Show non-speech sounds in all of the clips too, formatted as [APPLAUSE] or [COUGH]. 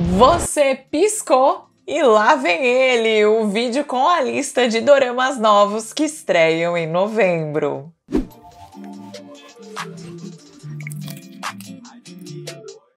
Você piscou e lá vem ele, o vídeo com a lista de doramas novos que estreiam em novembro.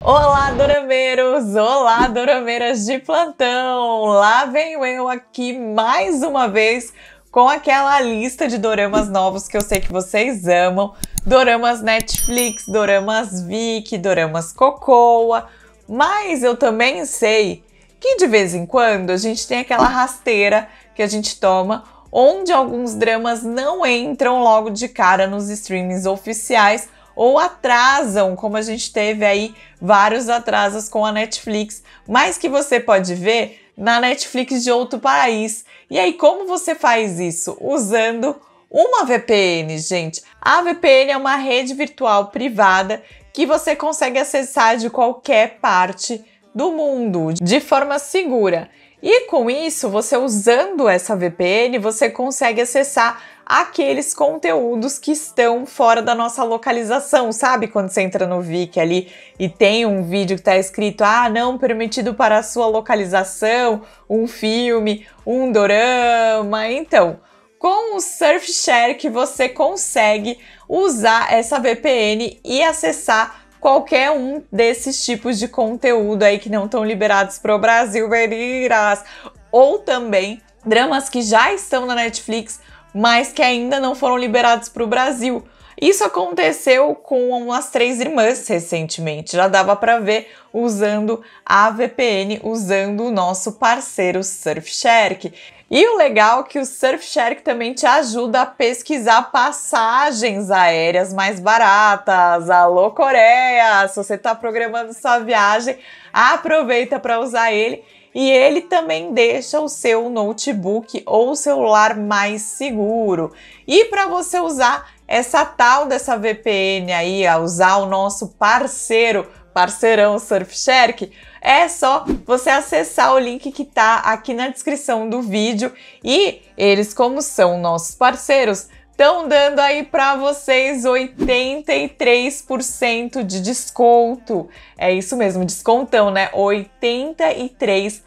Olá, dorameiros! Olá, dorameiras de plantão! Lá venho eu aqui mais uma vez com aquela lista de doramas novos que eu sei que vocês amam. Doramas Netflix, doramas Vicky, doramas Cocoa, mas eu também sei que de vez em quando a gente tem aquela rasteira que a gente toma, onde alguns dramas não entram logo de cara nos streamings oficiais ou atrasam, como a gente teve aí vários atrasos com a Netflix, mas que você pode ver na Netflix de outro país. E aí, como você faz isso? Usando uma VPN, gente. A VPN é uma rede virtual privada que você consegue acessar de qualquer parte do mundo de forma segura. E com isso, você usando essa VPN, você consegue acessar aqueles conteúdos que estão fora da nossa localização, sabe? Quando você entra no Viki ali e tem um vídeo que está escrito: "Ah, não permitido para a sua localização", um filme, um dorama, então, com o Surfshare que você consegue usar essa VPN e acessar qualquer um desses tipos de conteúdo aí que não estão liberados para o Brasil, veriras, ou também dramas que já estão na Netflix, mas que ainda não foram liberados para o Brasil. Isso aconteceu com as três irmãs recentemente. Já dava para ver usando a VPN, usando o nosso parceiro Surfshark. E o legal é que o Surfshark também te ajuda a pesquisar passagens aéreas mais baratas. Alô, Coreia! Se você está programando sua viagem, aproveita para usar ele. E ele também deixa o seu notebook ou celular mais seguro. E para você usar essa tal dessa VPN aí, a usar o nosso parceiro parceirão Surfshark, é só você acessar o link que está aqui na descrição do vídeo e eles, como são nossos parceiros, estão dando aí para vocês 83% de desconto. É isso mesmo, descontão, né? 83%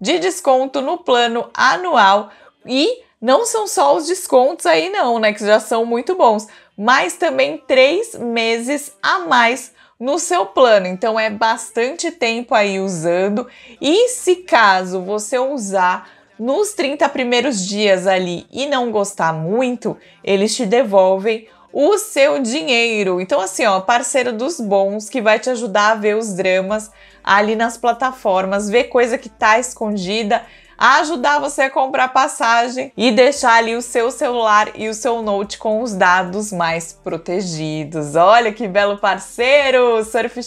de desconto no plano anual e não são só os descontos aí não, né, que já são muito bons, mas também três meses a mais no seu plano. Então é bastante tempo aí usando. E se caso você usar nos 30 primeiros dias ali e não gostar muito, eles te devolvem o seu dinheiro. Então assim, ó, parceiro dos bons que vai te ajudar a ver os dramas ali nas plataformas, ver coisa que tá escondida, ajudar você a comprar passagem e deixar ali o seu celular e o seu note com os dados mais protegidos. Olha que belo parceiro, Surf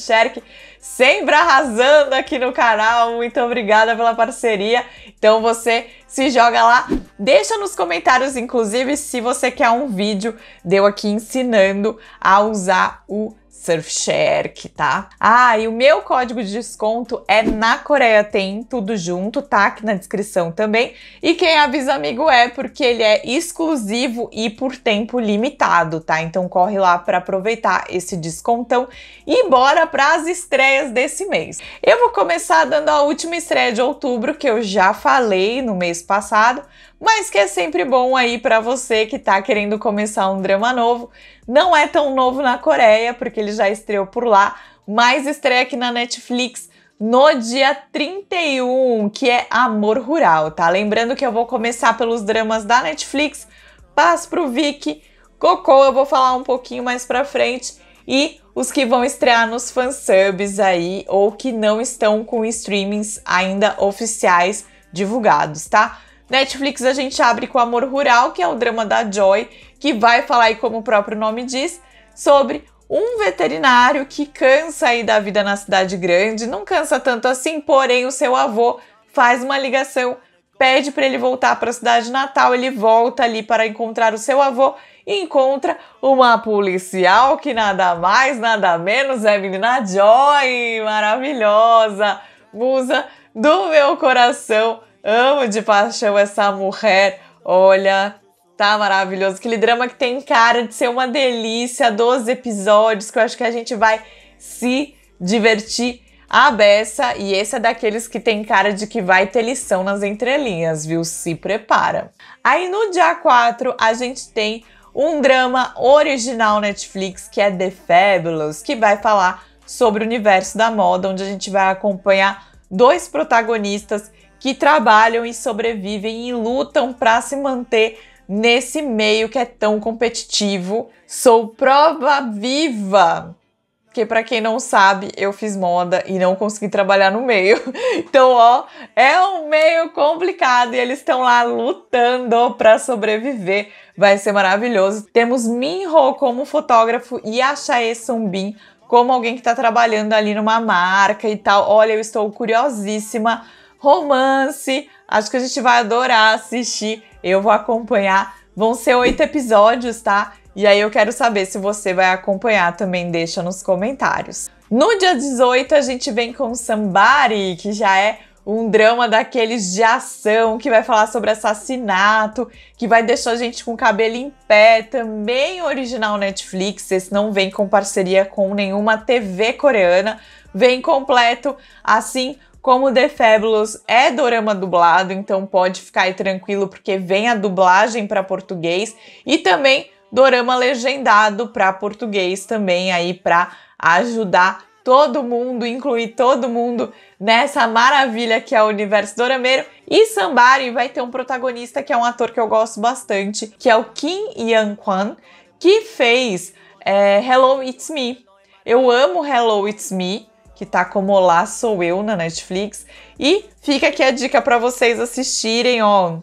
sempre arrasando aqui no canal. Muito obrigada pela parceria. Então você se joga lá. Deixa nos comentários, inclusive, se você quer um vídeo deu aqui ensinando a usar o Surfshark, tá? Ah, e o meu código de desconto é na Coreia tem tudo junto, tá aqui na descrição também. E quem avisa amigo é porque ele é exclusivo e por tempo limitado, tá? Então corre lá para aproveitar esse descontão e bora para as estreias desse mês. Eu vou começar dando a última estreia de outubro que eu já falei no mês passado, mas que é sempre bom aí para você que tá querendo começar um drama novo. Não é tão novo na Coreia, porque ele já estreou por lá, mas estreia aqui na Netflix no dia 31, que é Amor Rural, tá? Lembrando que eu vou começar pelos dramas da Netflix, Paz pro Vicky, Cocô, eu vou falar um pouquinho mais pra frente, e os que vão estrear nos fansubs aí, ou que não estão com streamings ainda oficiais divulgados, tá? Netflix a gente abre com Amor Rural, que é o drama da Joy, que vai falar aí, como o próprio nome diz, sobre um veterinário que cansa aí da vida na cidade grande, não cansa tanto assim, porém o seu avô faz uma ligação, pede para ele voltar para a cidade natal, ele volta ali para encontrar o seu avô e encontra uma policial que nada mais, nada menos é a menina Joy, maravilhosa, musa do meu coração Amo de paixão essa mulher. Olha, tá maravilhoso. Aquele drama que tem cara de ser uma delícia. 12 episódios que eu acho que a gente vai se divertir a beça. E esse é daqueles que tem cara de que vai ter lição nas entrelinhas, viu? Se prepara. Aí no dia 4 a gente tem um drama original Netflix que é The Fabulous, que vai falar sobre o universo da moda, onde a gente vai acompanhar dois protagonistas que trabalham e sobrevivem e lutam para se manter nesse meio que é tão competitivo. Sou prova viva porque para quem não sabe, eu fiz moda e não consegui trabalhar no meio. [LAUGHS] Então, ó, é um meio complicado e eles estão lá lutando para sobreviver. Vai ser maravilhoso. Temos Minho como fotógrafo e a Chae Sumbin como alguém que está trabalhando ali numa marca e tal. Olha, eu estou curiosíssima romance. Acho que a gente vai adorar assistir. Eu vou acompanhar. Vão ser oito episódios, tá? E aí eu quero saber se você vai acompanhar também, deixa nos comentários. No dia 18 a gente vem com Sambari, que já é um drama daqueles de ação, que vai falar sobre assassinato, que vai deixar a gente com o cabelo em pé, também original Netflix, esse não vem com parceria com nenhuma TV coreana, vem completo, assim como The Fabulous é dorama dublado, então pode ficar aí tranquilo porque vem a dublagem para português e também dorama legendado para português também aí para ajudar todo mundo, incluir todo mundo nessa maravilha que é o universo dorameiro. E Sambari vai ter um protagonista que é um ator que eu gosto bastante, que é o Kim Yang Kwan, que fez é, Hello It's Me. Eu amo Hello It's Me que tá como Lá Sou Eu na Netflix. E fica aqui a dica para vocês assistirem, ó.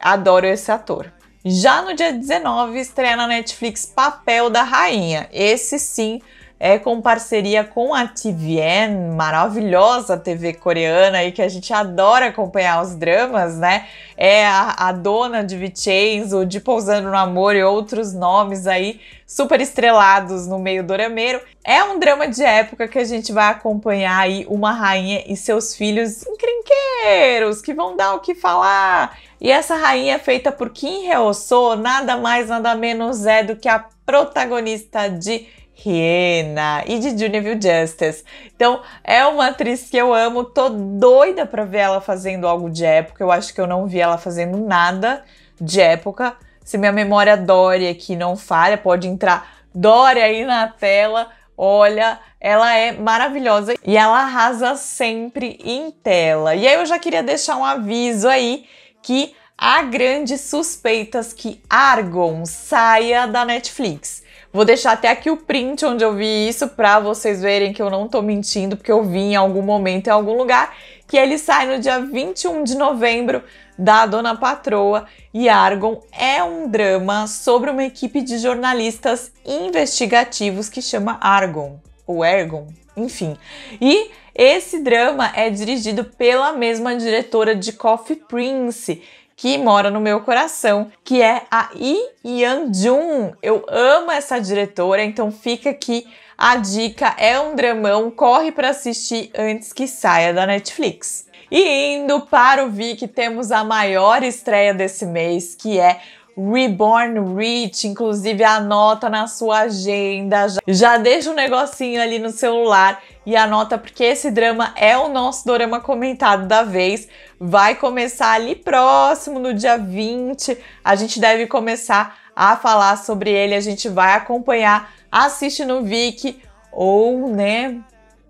Adoro esse ator. Já no dia 19 estreia na Netflix Papel da Rainha. Esse sim é com parceria com a TVN, maravilhosa TV coreana aí que a gente adora acompanhar os dramas, né? É a, a dona de Vincenzo, de Pousando no Amor e outros nomes aí super estrelados no meio do dorameiro. É um drama de época que a gente vai acompanhar aí uma rainha e seus filhos encrenqueiros que vão dar o que falar. E essa rainha é feita por Kim Hyo-soo, nada mais nada menos é do que a protagonista de Riena e de Juneville Justice. Então, é uma atriz que eu amo, tô doida para ver ela fazendo algo de época. Eu acho que eu não vi ela fazendo nada de época. Se minha memória Dória aqui não falha, pode entrar Dória aí na tela. Olha, ela é maravilhosa e ela arrasa sempre em tela. E aí eu já queria deixar um aviso aí que há grandes suspeitas que Argon saia da Netflix. Vou deixar até aqui o print onde eu vi isso para vocês verem que eu não tô mentindo, porque eu vi em algum momento, em algum lugar, que ele sai no dia 21 de novembro da Dona Patroa e Argon é um drama sobre uma equipe de jornalistas investigativos que chama Argon, ou Ergon, enfim. E esse drama é dirigido pela mesma diretora de Coffee Prince, que mora no meu coração, que é a Yi Yan Jun. Eu amo essa diretora, então fica aqui a dica, é um dramão, corre para assistir antes que saia da Netflix. E indo para o Vic, temos a maior estreia desse mês, que é Reborn Rich, inclusive anota na sua agenda, já, já deixa um negocinho ali no celular e anota porque esse drama é o nosso dorama comentado da vez. Vai começar ali próximo, no dia 20. A gente deve começar a falar sobre ele, a gente vai acompanhar, assiste no Viki ou, né,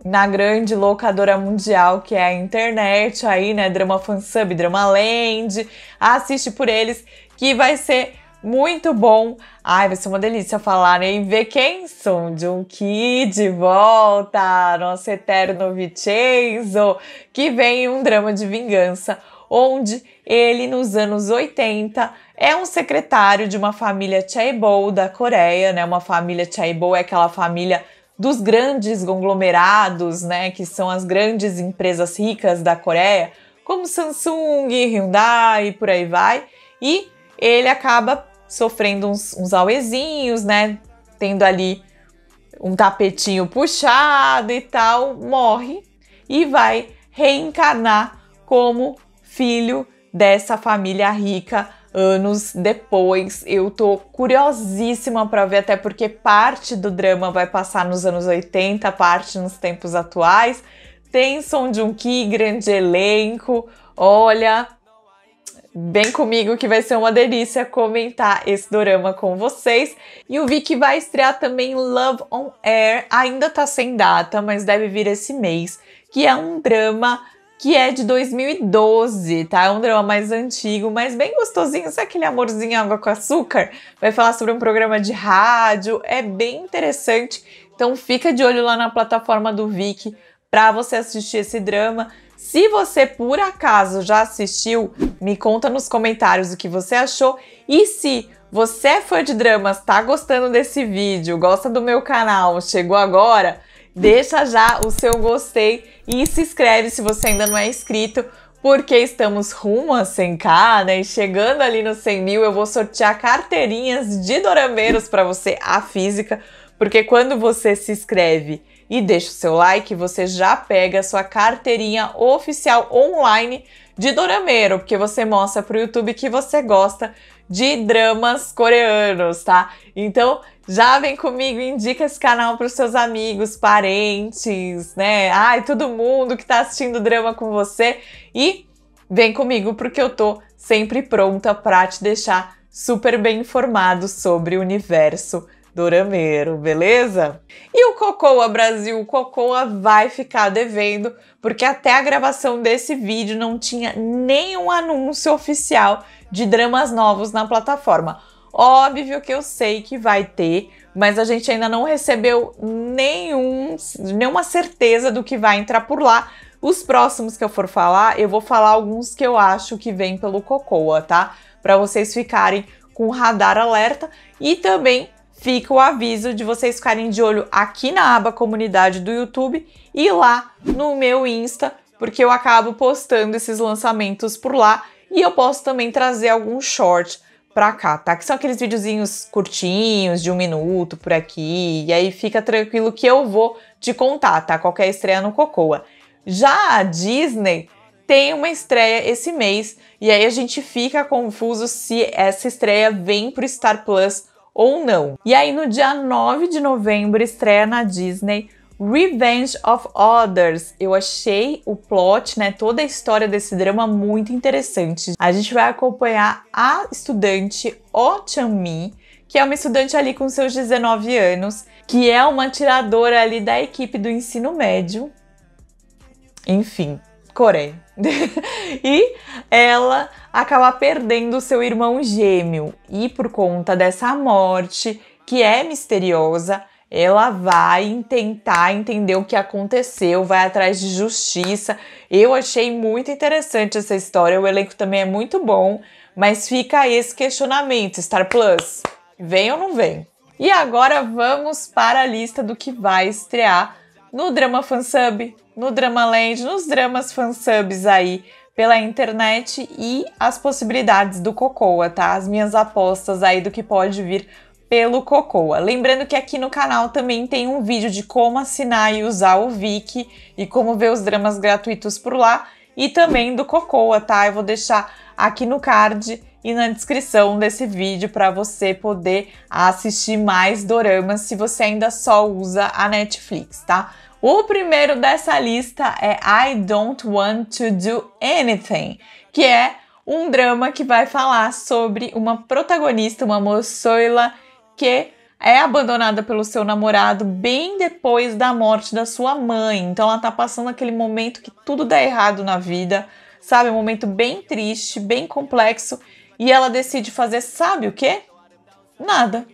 na grande locadora mundial que é a internet, aí, né? Drama Fansub, Drama Land. Assiste por eles que vai ser muito bom. Ai, vai ser uma delícia falar em ver quem de um ki de volta, nosso eterno Vincenzo, que vem em um drama de vingança, onde ele, nos anos 80, é um secretário de uma família Chaebol da Coreia, né? Uma família Chaebol é aquela família dos grandes conglomerados, né, que são as grandes empresas ricas da Coreia, como Samsung, Hyundai e por aí vai. E ele acaba sofrendo uns, uns auezinhos, né? Tendo ali um tapetinho puxado e tal, morre e vai reencarnar como filho dessa família rica anos depois. Eu tô curiosíssima para ver até porque parte do drama vai passar nos anos 80, parte nos tempos atuais. Tem som de um que grande elenco. Olha, bem comigo que vai ser uma delícia comentar esse dorama com vocês. E o Vicky vai estrear também Love on Air, ainda tá sem data, mas deve vir esse mês, que é um drama que é de 2012, tá? É um drama mais antigo, mas bem gostosinho, sabe aquele amorzinho água com açúcar? Vai falar sobre um programa de rádio, é bem interessante. Então fica de olho lá na plataforma do Vic para você assistir esse drama. Se você por acaso já assistiu, me conta nos comentários o que você achou e se você é fã de dramas, tá gostando desse vídeo, gosta do meu canal, chegou agora, deixa já o seu gostei e se inscreve se você ainda não é inscrito, porque estamos rumo a 100k, né? E chegando ali no 100 mil, eu vou sortear carteirinhas de dorameiros para você, a física, porque quando você se inscreve e deixa o seu like, você já pega a sua carteirinha oficial online de dorameiro, porque você mostra para o YouTube que você gosta de dramas coreanos, tá? Então já vem comigo, indica esse canal para os seus amigos, parentes, né? Ai, todo mundo que está assistindo drama com você e vem comigo porque eu tô sempre pronta para te deixar super bem informado sobre o universo Dorameiro, beleza? E o Cocoa Brasil, o Cocoa vai ficar devendo, porque até a gravação desse vídeo não tinha nenhum anúncio oficial de dramas novos na plataforma. Óbvio que eu sei que vai ter, mas a gente ainda não recebeu nenhum, nenhuma certeza do que vai entrar por lá. Os próximos que eu for falar, eu vou falar alguns que eu acho que vem pelo Cocoa, tá? Para vocês ficarem com radar alerta e também fica o aviso de vocês ficarem de olho aqui na aba comunidade do YouTube e lá no meu Insta, porque eu acabo postando esses lançamentos por lá e eu posso também trazer algum short pra cá, tá? Que são aqueles videozinhos curtinhos, de um minuto por aqui, e aí fica tranquilo que eu vou te contar, tá? Qualquer estreia no Cocoa. Já a Disney tem uma estreia esse mês, e aí a gente fica confuso se essa estreia vem pro Star Plus ou não. E aí no dia 9 de novembro estreia na Disney Revenge of Others. Eu achei o plot, né, toda a história desse drama muito interessante. A gente vai acompanhar a estudante Oh Chan-mi, que é uma estudante ali com seus 19 anos, que é uma tiradora ali da equipe do ensino médio. Enfim, Coreia [LAUGHS] e ela acaba perdendo seu irmão gêmeo. E por conta dessa morte, que é misteriosa, ela vai tentar entender o que aconteceu, vai atrás de justiça. Eu achei muito interessante essa história, o elenco também é muito bom, mas fica esse questionamento, Star Plus, vem ou não vem? E agora vamos para a lista do que vai estrear no Drama Fansub no Dramaland, nos dramas fansubs aí pela internet e as possibilidades do Cocoa, tá? As minhas apostas aí do que pode vir pelo Cocoa. Lembrando que aqui no canal também tem um vídeo de como assinar e usar o Viki e como ver os dramas gratuitos por lá e também do Cocoa, tá? Eu vou deixar aqui no card e na descrição desse vídeo para você poder assistir mais doramas se você ainda só usa a Netflix, tá? O primeiro dessa lista é I Don't Want to Do Anything, que é um drama que vai falar sobre uma protagonista, uma moçoila que é abandonada pelo seu namorado bem depois da morte da sua mãe. Então ela tá passando aquele momento que tudo dá errado na vida, sabe? Um momento bem triste, bem complexo, e ela decide fazer, sabe o quê? Nada.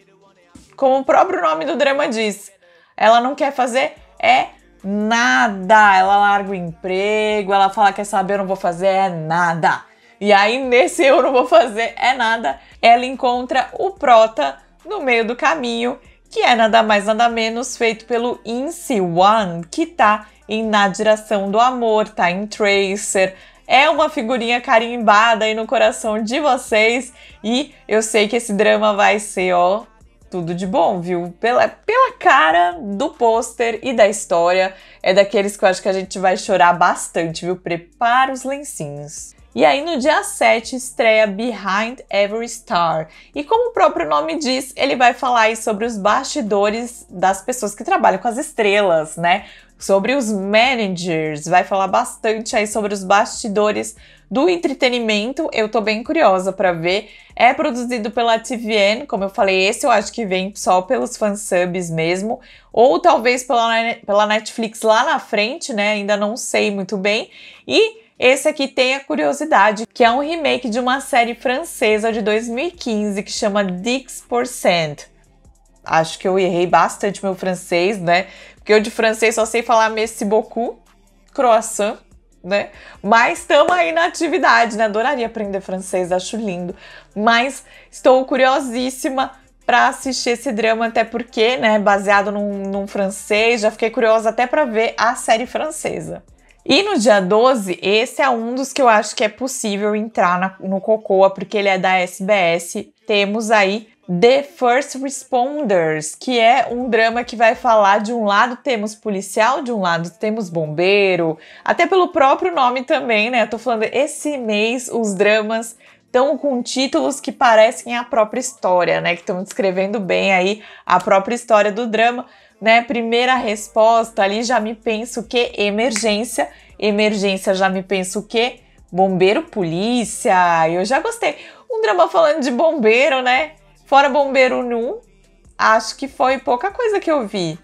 Como o próprio nome do drama diz, ela não quer fazer é nada. Ela larga o emprego, ela fala: quer saber, eu não vou fazer é nada. E aí, nesse eu não vou fazer é nada, ela encontra o Prota no meio do caminho, que é nada mais nada menos feito pelo Insi One, que tá em Na Direção do Amor, tá em Tracer, é uma figurinha carimbada aí no coração de vocês e eu sei que esse drama vai ser, ó, tudo de bom, viu? Pela, pela cara do pôster e da história, é daqueles que eu acho que a gente vai chorar bastante, viu? Prepara os lencinhos. E aí no dia 7 estreia Behind Every Star. E como o próprio nome diz, ele vai falar aí sobre os bastidores das pessoas que trabalham com as estrelas, né? sobre os managers, vai falar bastante aí sobre os bastidores do entretenimento. Eu tô bem curiosa para ver. É produzido pela TVN, como eu falei, esse eu acho que vem só pelos fansubs mesmo, ou talvez pela, pela Netflix lá na frente, né? Ainda não sei muito bem. E esse aqui tem a curiosidade, que é um remake de uma série francesa de 2015 que chama Dix Percent. Acho que eu errei bastante meu francês, né? Porque eu de francês só sei falar merci beaucoup, croissant, né? Mas estamos aí na atividade, né? Adoraria aprender francês, acho lindo. Mas estou curiosíssima para assistir esse drama, até porque, né? Baseado num, num francês, já fiquei curiosa até para ver a série francesa. E no dia 12, esse é um dos que eu acho que é possível entrar na, no Cocoa, porque ele é da SBS. Temos aí The First Responders, que é um drama que vai falar de um lado temos policial, de um lado temos bombeiro, até pelo próprio nome também, né? Eu tô falando esse mês os dramas estão com títulos que parecem a própria história, né? Que estão descrevendo bem aí a própria história do drama, né? Primeira resposta ali já me penso que emergência, emergência já me penso que bombeiro, polícia. Eu já gostei. Um drama falando de bombeiro, né? Fora Bombeiro Nu, acho que foi pouca coisa que eu vi.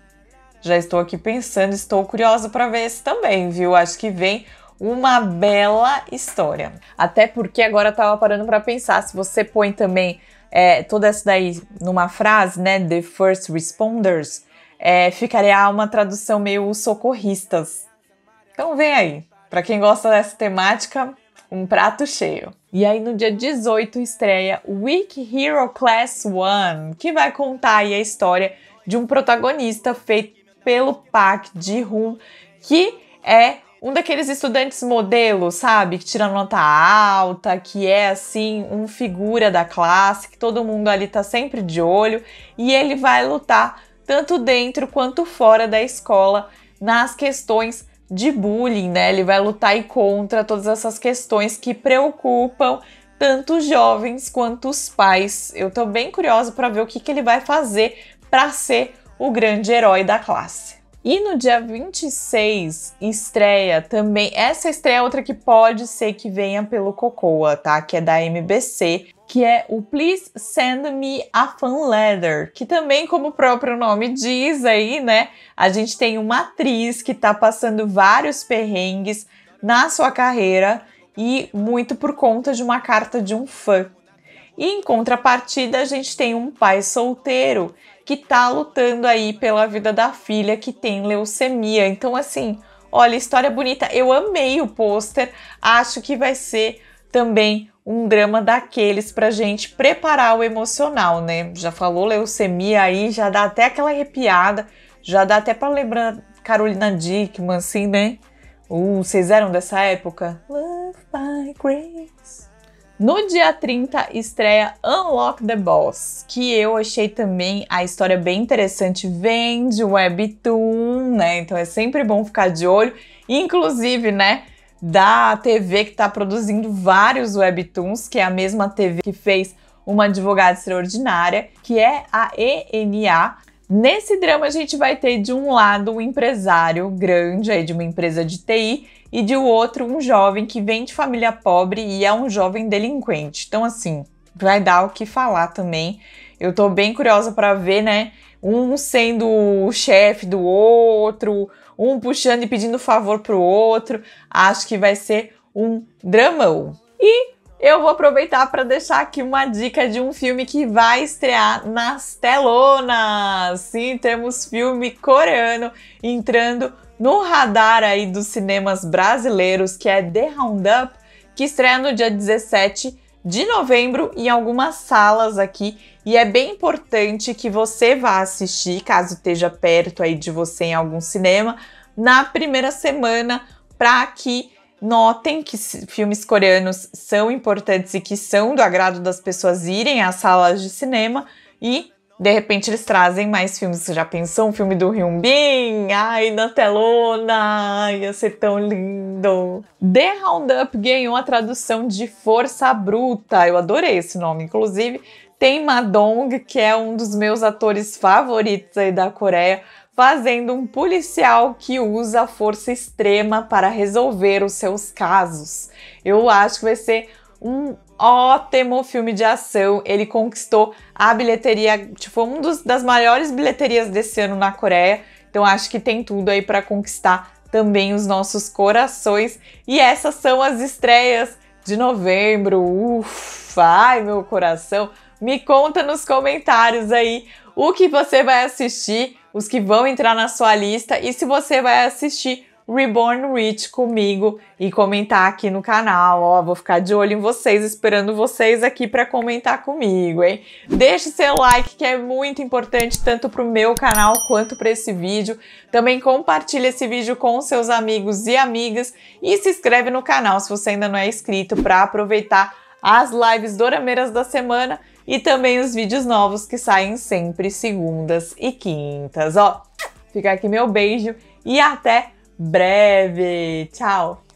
Já estou aqui pensando, estou curiosa para ver esse também, viu? Acho que vem uma bela história. Até porque agora eu tava parando para pensar, se você põe também é, toda essa daí numa frase, né? The first responders, é, ficaria uma tradução meio socorristas. Então vem aí. Para quem gosta dessa temática, um prato cheio. E aí no dia 18 estreia Week Hero Class 1, que vai contar aí a história de um protagonista feito pelo Park de Rum, que é um daqueles estudantes modelo, sabe? Que tira nota alta, que é assim, um figura da classe, que todo mundo ali tá sempre de olho, e ele vai lutar tanto dentro quanto fora da escola nas questões de bullying, né? Ele vai lutar contra todas essas questões que preocupam tanto os jovens quanto os pais. Eu tô bem curiosa para ver o que, que ele vai fazer para ser o grande herói da classe. E no dia 26 estreia também. Essa estreia é outra que pode ser que venha pelo Cocoa, tá? Que é da MBC, que é o Please Send Me a Fan Letter, que também, como o próprio nome diz aí, né? A gente tem uma atriz que tá passando vários perrengues na sua carreira e muito por conta de uma carta de um fã e em contrapartida, a gente tem um pai solteiro que tá lutando aí pela vida da filha que tem leucemia. Então, assim, olha, história bonita. Eu amei o pôster, acho que vai ser também um drama daqueles pra gente preparar o emocional, né? Já falou leucemia aí, já dá até aquela arrepiada, já dá até para lembrar Carolina Dickman, assim, né? Uh, vocês eram dessa época? Love my grace. No dia 30 estreia Unlock the Boss, que eu achei também a história bem interessante, vem de webtoon, né? Então é sempre bom ficar de olho, inclusive, né, da TV que está produzindo vários webtoons, que é a mesma TV que fez uma advogada extraordinária, que é a ENA, Nesse drama a gente vai ter de um lado um empresário grande aí de uma empresa de TI e de outro um jovem que vem de família pobre e é um jovem delinquente. Então assim, vai dar o que falar também. Eu tô bem curiosa para ver, né? Um sendo o chefe do outro, um puxando e pedindo favor pro outro. Acho que vai ser um dramão. E eu vou aproveitar para deixar aqui uma dica de um filme que vai estrear nas telonas. Sim, temos filme coreano entrando no radar aí dos cinemas brasileiros, que é The Roundup, que estreia no dia 17 de novembro em algumas salas aqui. E é bem importante que você vá assistir, caso esteja perto aí de você em algum cinema, na primeira semana, para que Notem que filmes coreanos são importantes e que são do agrado das pessoas irem às salas de cinema e de repente eles trazem mais filmes. Você já pensou um filme do Hyun Bin? Ai, na telona! ia ser tão lindo! The Roundup ganhou a tradução de Força Bruta. Eu adorei esse nome, inclusive. Tem Madong, que é um dos meus atores favoritos aí da Coreia fazendo um policial que usa força extrema para resolver os seus casos. Eu acho que vai ser um ótimo filme de ação. Ele conquistou a bilheteria, tipo, um dos, das maiores bilheterias desse ano na Coreia. Então acho que tem tudo aí para conquistar também os nossos corações. E essas são as estreias de novembro. Ufa, ai meu coração. Me conta nos comentários aí o que você vai assistir os que vão entrar na sua lista e se você vai assistir Reborn Rich comigo e comentar aqui no canal. Ó, vou ficar de olho em vocês, esperando vocês aqui para comentar comigo, hein? Deixe seu like que é muito importante tanto para o meu canal quanto para esse vídeo. Também compartilhe esse vídeo com seus amigos e amigas e se inscreve no canal se você ainda não é inscrito para aproveitar as lives dorameiras da semana e também os vídeos novos que saem sempre segundas e quintas. Ó, fica aqui meu beijo e até breve. Tchau!